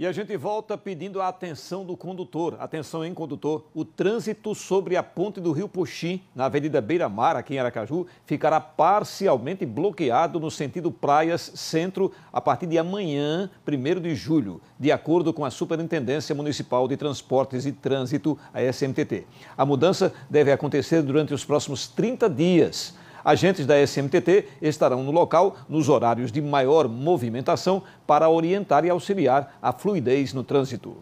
E a gente volta pedindo a atenção do condutor. Atenção, hein, condutor? O trânsito sobre a ponte do Rio Puxi, na Avenida Beira Mar, aqui em Aracaju, ficará parcialmente bloqueado no sentido Praias Centro a partir de amanhã, 1 de julho, de acordo com a Superintendência Municipal de Transportes e Trânsito, a SMTT. A mudança deve acontecer durante os próximos 30 dias. Agentes da SMTT estarão no local nos horários de maior movimentação para orientar e auxiliar a fluidez no trânsito.